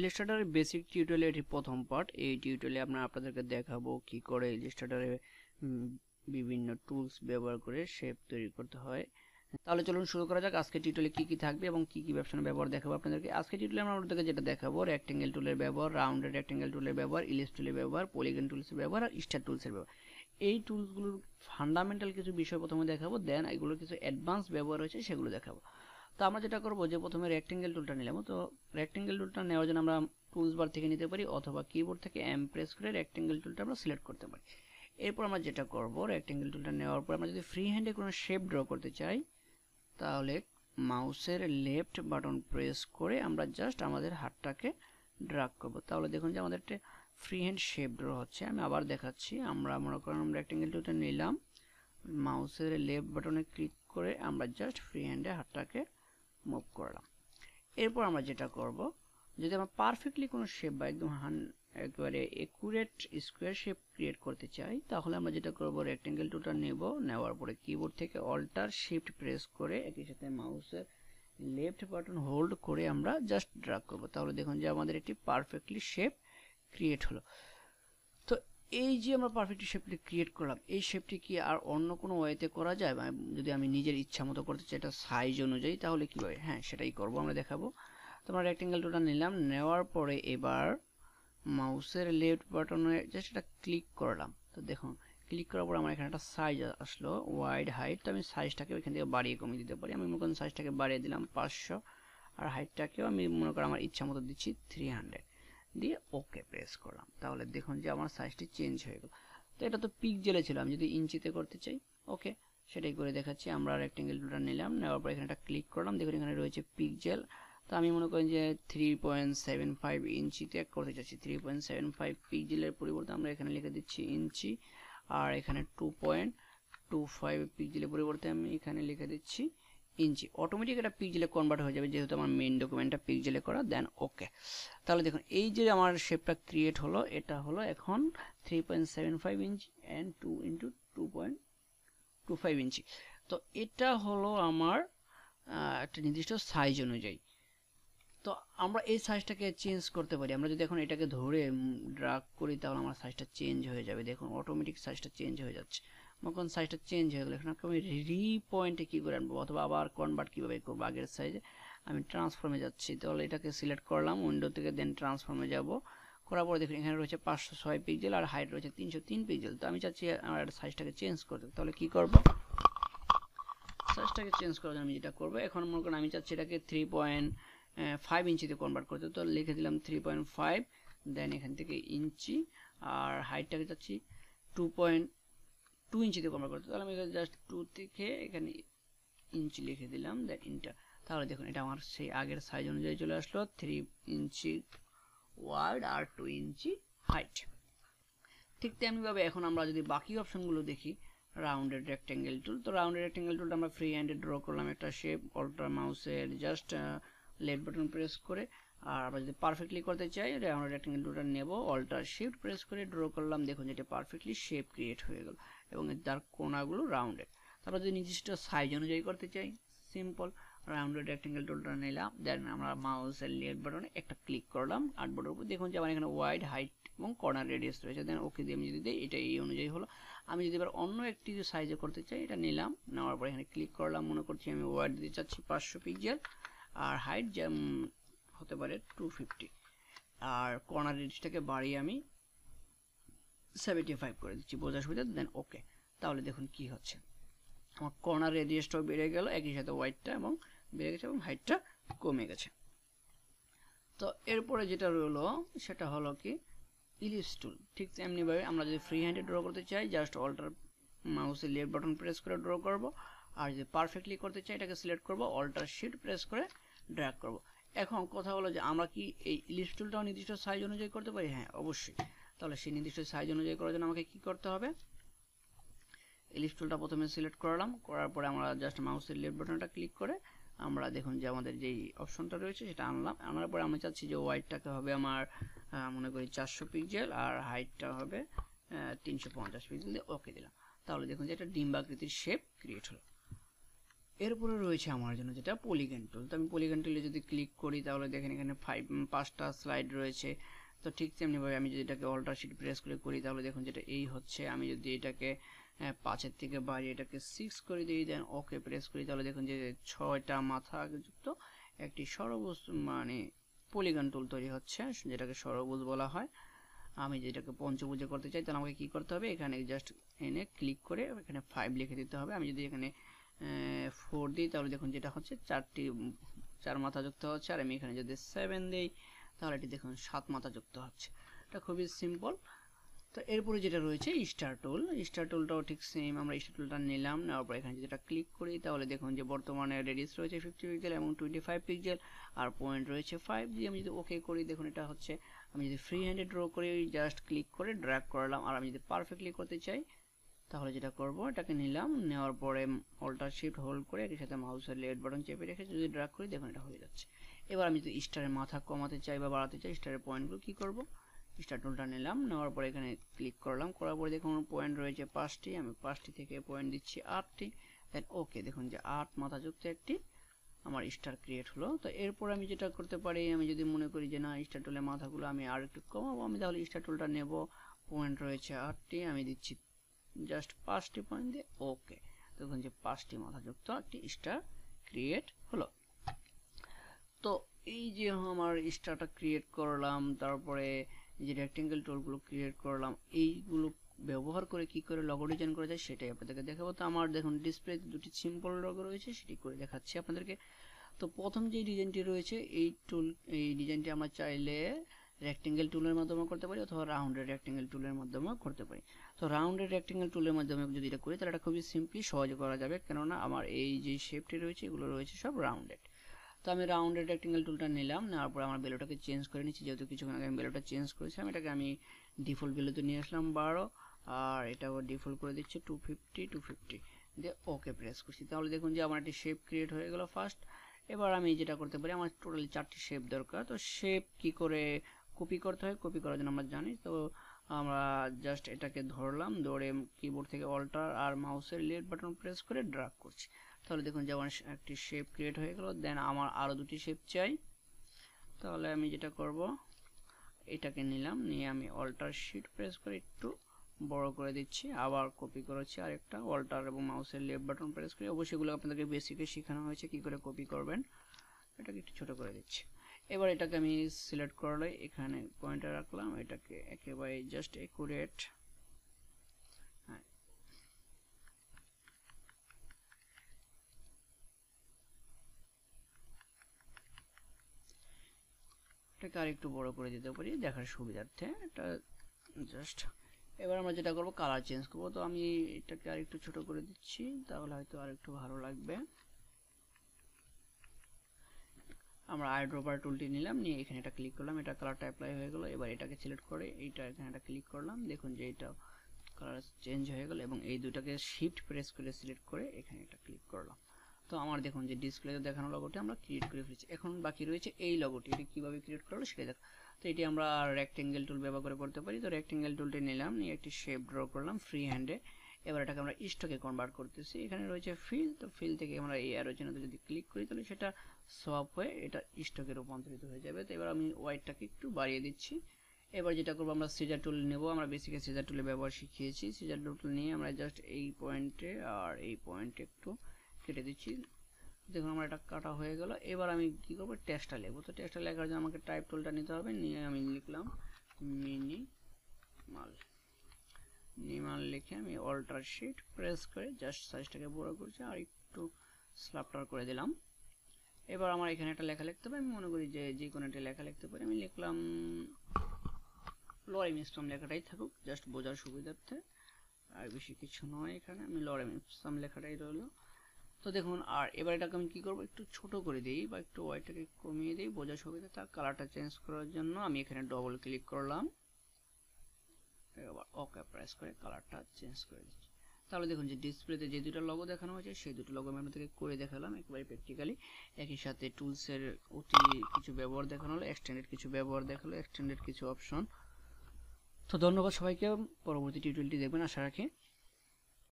ইলাস্ট্রেটরের basic tutorial এটি প্রথম part এই টিউটোরিয়ালে আমরা আপনাদেরকে দেখাবো কি করে ইলাস্ট্রেটরে বিভিন্ন টুলস ব্যবহার করে শেপ তৈরি করতে হয় তাহলে চলুন শুরু করা যাক আজকে টিউটোরিয়ালে কি কি থাকবে এবং কি কি ব্যবসার ব্যবহার দেখাবো আপনাদেরকে আজকে টিউটোরিয়ালে আমরা আপনাদেরকে যেটা দেখাবো রেক্টেঙ্গেল টুলের ব্যবহার রাউন্ডেড রেক্টেঙ্গেল টুলের ব্যবহার ইলিপস টুলের ব্যবহার পলিগন টুলসের ব্যবহার আর স্টার টুলসের ব্যবহার এই টুলসগুলোর ফান্ডামেন্টাল কিছু বিষয় প্রথমে দেখাবো দেন এগুলোর কিছু অ্যাডভান্স ব্যবহার রয়েছে সেগুলো দেখাবো তো আমরা যেটা করবো যে প্রথমে রেক্টেঙ্গেল টুলটা নিলাম তো রেক্টেঙ্গেল টুলটা নেওয়ার জন্য আমরা টুলস বার থেকে নিতে পারি অথবা কিবোর্ড থেকে এম প্রেস করে রেক্টেঙ্গেল টুলটা আমরা সিলেক্ট করতে পারি এরপর আমরা যেটা করব রেক্টেঙ্গেল টুলটা নেওয়ার পর আমরা যদি ফ্রি হ্যান্ডে কোনো শেপ ড্র করতে চাই তাহলে মাউসের লেফট বাটন প্রেস করে আমরা জাস্ট আমাদের হাতটাকে ড্রাগ করব তাহলে দেখুন যে আমাদের একটা ফ্রি হ্যান্ড শেপ ড্র হচ্ছে আমি আবার দেখাচ্ছি আমরা মনে করেন আমরা রেক্টেঙ্গেল টুলটা নিলাম মাউসের লেফট বাটনে ক্লিক করে আমরা জাস্ট ফ্রি হ্যান্ডে হাতটাকে মুভ করলাম এরপর আমরা যেটা করব যদি আমরা পারফেক্টলি কোনো শেপ বা একদম হান একবারে একুরেট স্কোয়ার শেপ ক্রিয়েট করতে চাই তাহলে আমরা যেটা করবো রেক্টেঙ্গেল টুলটা নেব নেওয়ার পরে কিবোর্ড থেকে অল্টার শিফট প্রেস করে একই সাথে মাউসের লেফট বাটন হোল্ড করে আমরা জাস্ট ড্রাগ করব তাহলে দেখুন যে আমাদের একটি পারফেক্টলি শেপ ক্রিয়েট হলো এই যে আমরা পারফেক্ট শেপটি ক্রিয়েট করলাম এই শেপটি কি আর অন্য কোনো ওয়েতে করা যায় মানে যদি আমি নিজের ইচ্ছা মতো করতে চাই এটা সাইজ অনুযায়ী তাহলে কীভাবে হ্যাঁ সেটাই করব আমরা দেখাবো তো আমরা রেক্টেঙ্গেল টুটা নিলাম নেওয়ার পরে এবার মাউসের লেফট বাটনে জাস্ট এটা ক্লিক করলাম তো দেখুন ক্লিক করার পর আমার এখানে একটা সাইজ আসলো ওয়াইড হাইট তো আমি সাইজটাকে এখান থেকে বাড়িয়ে কমিয়ে দিতে পারি আমি মনে করেন সাইজটাকে বাড়িয়ে দিলাম পাঁচশো আর হাইটটাকেও আমি মনে করি আমার ইচ্ছা মতো দিচ্ছি থ্রি হান্ড্রেড দিয়ে ওকে প্রেস করলাম তাহলে দেখুন যে আমার সাইজটি চেঞ্জ হয়ে গেল তো এটা তো জেলে ছিল আমি যদি ইঞ্চিতে করতে চাই ওকে সেটাই করে দেখাচ্ছি আমরা রেক্টেঙ্গেল টুটা নিলাম নেওয়ার পর এখানে একটা ক্লিক করলাম দেখুন এখানে রয়েছে পিকজেল তো আমি মনে করি যে থ্রি পয়েন্ট সেভেন ফাইভ ইঞ্চিতে করতে চাচ্ছি থ্রি পয়েন্ট সেভেন ফাইভ জেলের পরিবর্তে আমরা এখানে লিখে দিচ্ছি ইঞ্চি আর এখানে টু পয়েন্ট টু ফাইভ জেলের পরিবর্তে আমি এখানে লিখে দিচ্ছি ইঞ্চি অটোমেটিক এটা পিক্সেলে কনভার্ট হয়ে যাবে যেহেতু আমার মেন ডকুমেন্টটা পিক্সেলে করা দেন ওকে তাহলে দেখুন এই যে আমার শেপটা ক্রিয়েট হলো এটা হলো এখন three point seven five inch and two into two point two five inch তো এটা হলো আমার একটা নির্দিষ্ট সাইজ অনুযায়ী তো আমরা এই সাইজটাকে চেঞ্জ করতে পারি আমরা যদি এখন এটাকে ধরে ড্রাগ করি তাহলে আমার সাইজটা চেঞ্জ হয়ে যাবে দেখুন অটোমেটিক সাইজটা চেঞ্জ হয়ে যাচ্ছে কোন সাইজটা চেঞ্জ হয়ে গেলো এখন আমি রি পয়েন্টে কী করে আনবো অথবা আবার কনভার্ট কীভাবে করবো আগের সাইজে আমি ট্রান্সফর্মে যাচ্ছি তাহলে এটাকে সিলেক্ট করলাম উইন্ডো থেকে দেন ট্রান্সফর্মে যাব করার পরে দেখুন এখানে রয়েছে পাঁচশো ছয় পিক্সেল আর হাইট রয়েছে তিনশো তিন পিক্সেল তো আমি চাচ্ছি আমার একটা সাইজটাকে চেঞ্জ করতে তাহলে কী করবো সাইজটাকে চেঞ্জ করার জন্য আমি যেটা করবো এখন মনে করেন আমি চাচ্ছি এটাকে থ্রি পয়েন্ট ফাইভ ইঞ্চিতে কনভার্ট করতে তো লিখে দিলাম থ্রি পয়েন্ট ফাইভ দেন এখান থেকে ইঞ্চি আর হাইটটাকে চাচ্ছি টু পয়েন্ট টু ইঞ্চি দিয়ে কনভার্ট করতে তাহলে আমি জাস্ট টু থেকে এখানে ইঞ্চি লিখে দিলাম দ্যাট ইনটা তাহলে দেখুন এটা আমার সেই আগের সাইজ অনুযায়ী চলে আসলো থ্রি ইঞ্চি ওয়ার্ড আর টু ইঞ্চি হাইট ঠিক তেমনিভাবে এখন আমরা যদি বাকি অপশনগুলো দেখি রাউন্ডেড রেক্টেঙ্গেল টুল তো রাউন্ডেড রেক্টেঙ্গেল টুলটা আমরা ফ্রি হ্যান্ডে ড্র করলাম একটা শেপ অল্ট্রা মাউসের জাস্ট লেফট বাটন প্রেস করে আর আমরা যদি পারফেক্টলি করতে চাই আমরা রেক্টেঙ্গেল টুটা নেব অল্টার শিফট প্রেস করে ড্র করলাম দেখুন যেটা পারফেক্টলি শেপ ক্রিয়েট হয়ে গেল এবং এর দার কোনাগুলো রাউন্ডেড তারপর যদি নির্দিষ্ট সাইজ অনুযায়ী করতে চাই সিম্পল রাউন্ডেড রেক্টেঙ্গেল টুলটা নিলাম দেন আমরা মাউসের লেফট বাটনে একটা ক্লিক করলাম আট বোর্ডের উপর দেখুন যে আমার এখানে ওয়াইড হাইট এবং কর্নার রেডিয়াস রয়েছে দেন ওকে দিয়ে আমি যদি দিই এটা এই অনুযায়ী হলো আমি যদি এবার অন্য একটি সাইজে করতে চাই এটা নিলাম নেওয়ার পরে এখানে ক্লিক করলাম মনে করছি আমি ওয়াইড দিতে চাচ্ছি পাঁচশো পিক্সেল আর হাইট হতে পারে টু ফিফটি আর কর্নার রেঞ্জটাকে বাড়িয়ে আমি সেভেন্টি ফাইভ করে দিচ্ছি বোঝা সুবিধা দেন ওকে তাহলে দেখুন কি হচ্ছে আমার কর্নার রেডিয়াসটাও বেড়ে গেল একই সাথে হোয়াইটটা এবং বেড়ে গেছে এবং হাইটটা কমে গেছে তো এরপরে যেটা রইলো সেটা হলো কি ইলিপস টুল ঠিক তেমনিভাবে আমরা যদি ফ্রি হ্যান্ডে ড্র করতে চাই জাস্ট অল্টার মাউসে লেফট বাটন প্রেস করে ড্র করব আর যদি পারফেক্টলি করতে চাই এটাকে সিলেক্ট করব অল্টার শিট প্রেস করে ড্র্যাক করব এখন কথা হলো যে আমরা কি এই ইলিশ টুলটাও নির্দিষ্ট সাইজ অনুযায়ী করতে পারি হ্যাঁ অবশ্যই তাহলে সেই নির্দিষ্ট সাইজ অনুযায়ী করার জন্য আমাকে কি করতে হবে ইলিশ টুলটা প্রথমে সিলেক্ট করলাম করার পরে আমরা জাস্ট মাউসের লেফট বাটনটা ক্লিক করে আমরা দেখুন যে আমাদের যেই অপশনটা রয়েছে সেটা আনলাম আনার পরে আমি চাচ্ছি যে ওয়াইটটাকে হবে আমার মনে করি চারশো পিক্সেল আর হাইটটা হবে তিনশো পঞ্চাশ পিক্সেল দিয়ে ওকে দিলাম তাহলে দেখুন যে একটা ডিম্বাকৃতির শেপ ক্রিয়েট হলো এরপরে রয়েছে আমার জন্য যেটা পলিগন টুল তো আমি পলিগন টুলে যদি ক্লিক করি তাহলে দেখেন এখানে ফাইভ পাঁচটা স্লাইড রয়েছে তো ঠিক তেমনিভাবে আমি যদি এটাকে অল্টার শিট প্রেস করে করি তাহলে দেখুন যেটা এই হচ্ছে আমি যদি এটাকে পাঁচের থেকে বাড়িয়ে এটাকে সিক্স করে দিই দেন ওকে প্রেস করি তাহলে দেখুন যে ছয়টা মাথা যুক্ত একটি সরবুজ মানে পলিগন টুল তৈরি হচ্ছে যেটাকে সরবুজ বলা হয় আমি যেটাকে পঞ্চভুজে করতে চাই তাহলে আমাকে কি করতে হবে এখানে জাস্ট এনে ক্লিক করে এখানে ফাইভ লিখে দিতে হবে আমি যদি এখানে ফোর দিই তাহলে দেখুন যেটা হচ্ছে চারটি চার মাথা যুক্ত হচ্ছে আর আমি এখানে যদি সেভেন দিই তাহলে এটি দেখুন সাত মাথা যুক্ত হচ্ছে এটা খুবই সিম্পল তো এরপরে যেটা রয়েছে স্টার টুল স্টার টুলটাও ঠিক সেম আমরা স্টার টুলটা নিলাম নেওয়ার পর এখানে যেটা ক্লিক করি তাহলে দেখুন যে বর্তমানে রেডিস রয়েছে ফিফটি পিক্সেল এবং টোয়েন্টি ফাইভ পিক্সেল আর পয়েন্ট রয়েছে ফাইভ জি আমি যদি ওকে করি দেখুন এটা হচ্ছে আমি যদি ফ্রি হ্যান্ডে ড্র করি জাস্ট ক্লিক করে ড্র্যাক করলাম আর আমি যদি পারফেক্টলি করতে চাই তাহলে যেটা করব এটাকে নিলাম নেওয়ার পরে অল্টার শিফট হোল্ড করে একই সাথে মাউসের লেফট বাটন চেপে রেখে যদি ড্রাগ করি দেখুন এটা হয়ে যাচ্ছে এবার আমি যদি স্টারের মাথা কমাতে চাই বা বাড়াতে চাই স্টারের পয়েন্টগুলো কী করবো স্টার টুলটা নিলাম নেওয়ার পরে এখানে ক্লিক করলাম করার পরে দেখুন পয়েন্ট রয়েছে পাঁচটি আমি পাঁচটি থেকে পয়েন্ট দিচ্ছি আটটি দেন ওকে দেখুন যে আট মাথাযুক্ত একটি আমার স্টার ক্রিয়েট হলো তো এরপর আমি যেটা করতে পারি আমি যদি মনে করি যে না স্টার টুলের মাথাগুলো আমি আর একটু কমাবো আমি তাহলে স্টার টুলটা নেব পয়েন্ট রয়েছে আটটি আমি দিচ্ছি জাস্ট পাঁচটি পয়েন্ট দিয়ে ওকে দেখুন যে পাঁচটি মাথাযুক্ত একটি স্টার ক্রিয়েট হলো তো এই যে আমার স্টারটা ক্রিয়েট করলাম তারপরে যে রেক্টেঙ্গেল টুলগুলো ক্রিয়েট করলাম এইগুলো ব্যবহার করে কি করে লগো ডিজাইন করা যায় সেটাই আপনাদেরকে দেখাবো তো আমার দেখুন ডিসপ্লে দুটি সিম্পল লগো রয়েছে সেটি করে দেখাচ্ছি আপনাদেরকে তো প্রথম যে ডিজাইনটি রয়েছে এই টুল এই ডিজাইনটি আমরা চাইলে রেক্টেঙ্গেল টুলের মাধ্যমে করতে পারি অথবা রাউন্ডের রেক্টেঙ্গেল টুলের মাধ্যমেও করতে পারি তো রাউন্ডের রেক্টেঙ্গেল টুলের মাধ্যমে যদি এটা করি তাহলে এটা খুবই সিম্পলি সহজে করা যাবে কেননা আমার এই যে শেপটি রয়েছে এগুলো রয়েছে সব রাউন্ডেড তো আমি রাউন্ডের রেক্টেঙ্গেল টুলটা নিলাম নেওয়ার পর আমার বেলোটাকে চেঞ্জ করে নিচ্ছি যেহেতু কিছুক্ষণ আগে আমি বেলোটা চেঞ্জ করেছিলাম এটাকে আমি ডিফল্ট বেলোতে নিয়ে আসলাম বারো আর এটাও ডিফল্ট করে দিচ্ছি টু ফিফটি টু ফিফটি দিয়ে ওকে প্রেস করছি তাহলে দেখুন যে আমার একটি শেপ ক্রিয়েট হয়ে গেল ফার্স্ট এবার আমি যেটা করতে পারি আমার টোটালি চারটি শেপ দরকার তো শেপ কি করে কপি করতে হয় কপি করার জন্য আমরা জানি তো আমরা জাস্ট এটাকে ধরলাম ধরে কিবোর্ড থেকে অল্টার আর মাউসের লেফট বাটন প্রেস করে ড্রাগ করছি তাহলে দেখুন যেমন একটি শেপ ক্রিয়েট হয়ে গেল দেন আমার আরও দুটি শেপ চাই তাহলে আমি যেটা করব এটাকে নিলাম নিয়ে আমি অল্টার শিট প্রেস করে একটু বড় করে দিচ্ছি আবার কপি করেছি একটা অল্টার এবং মাউসের লেফট বাটন প্রেস করে অবশ্যই এগুলো আপনাদেরকে বেসিকে শেখানো হয়েছে কি করে কপি করবেন এটাকে একটু ছোট করে দিচ্ছি এবার এটাকে আমি সিলেক্ট করলে এখানে পয়েন্টে রাখলাম এটাকে একেবারে জাস্ট হ্যাঁ। একুরেট এটাকে আর একটু বড় করে দিতে পারি দেখার সুবিধার্থে এটা জাস্ট এবার আমরা যেটা করবো কালার চেঞ্জ করবো তো আমি এটাকে আর একটু ছোটো করে দিচ্ছি তাহলে হয়তো আর একটু ভালো লাগবে আমরা আইড্রোপার টুলটি নিলাম নিয়ে এখানে এটা ক্লিক করলাম এটা কালারটা অ্যাপ্লাই হয়ে গেলো এবার এটাকে সিলেক্ট করে এইটা এখানে একটা ক্লিক করলাম দেখুন যে এটা কালার চেঞ্জ হয়ে গেল এবং এই দুটাকে শিফট প্রেস করে সিলেক্ট করে এখানে এটা ক্লিক করলাম তো আমার দেখুন যে ডিসপ্লেতে দেখানো লগোটি আমরা ক্রিয়েট করে ফেলেছি এখন বাকি রয়েছে এই লগোটি এটি কীভাবে ক্রিয়েট করলো সেটা দেখ তো এটি আমরা রেক্টেঙ্গেল টুল ব্যবহার করে করতে পারি তো রেক্টেঙ্গেল টুলটি নিলাম নিয়ে একটি শেপ ড্র করলাম ফ্রি হ্যান্ডে এবার এটাকে আমরা স্টকে কনভার্ট করতেছি এখানে রয়েছে ফিল তো ফিল থেকে আমরা এই অ্যারো চিহ্নতে যদি ক্লিক করি তাহলে সেটা সোয়াপ হয়ে এটা স্টকে রূপান্তরিত হয়ে যাবে তো এবার আমি ওয়াইটটাকে একটু বাড়িয়ে দিচ্ছি এবার যেটা করবো আমরা সিজার টুল নেব আমরা বেসিক্যালি সিজার টুলের ব্যবহার শিখিয়েছি সিজার টুল নিয়ে আমরা জাস্ট এই পয়েন্টে আর এই পয়েন্টে একটু কেটে দিচ্ছি দেখুন আমার এটা কাটা হয়ে গেল এবার আমি কি করবো টেস্টটা লিখবো তো টেস্টটা লেখার জন্য আমাকে টাইপ টুলটা নিতে হবে নিয়ে আমি লিখলাম মিনি মাল নির্মাণ লিখে আমি অল্টার শিট প্রেস করে জাস্ট সাইজটাকে বড় করছি আর একটু স্লাপটার করে দিলাম এবার আমার এখানে একটা লেখা লিখতে হবে আমি মনে করি যে যে কোনো একটা লেখা লিখতে পারি আমি লিখলাম লরিম ইস্টম লেখাটাই থাকুক জাস্ট বোঝার সুবিধার্থে আর বেশি কিছু নয় এখানে আমি লরিম ইসলাম লেখাটাই রইলো তো দেখুন আর এবার এটাকে আমি কী করবো একটু ছোট করে দিই বা একটু ওয়াইটটাকে কমিয়ে দিই বোঝার সুবিধা তার কালারটা চেঞ্জ করার জন্য আমি এখানে ডবল ক্লিক করলাম এবার ওকে প্রেস করে কালারটা চেঞ্জ করে দিচ্ছি তাহলে দেখুন যে ডিসপ্লেতে যে দুটো লগো দেখানো হয়েছে সেই দুটো লগো আমি আপনাদেরকে করে দেখালাম একবারে প্র্যাকটিক্যালি একই সাথে টুলসের অতি কিছু ব্যবহার দেখানো হলো এক্সটেন্ডেড কিছু ব্যবহার দেখালো এক্সটেন্ডেড কিছু অপশন তো ধন্যবাদ সবাইকে পরবর্তী টিউটোরিয়ালটি দেখবেন আশা রাখি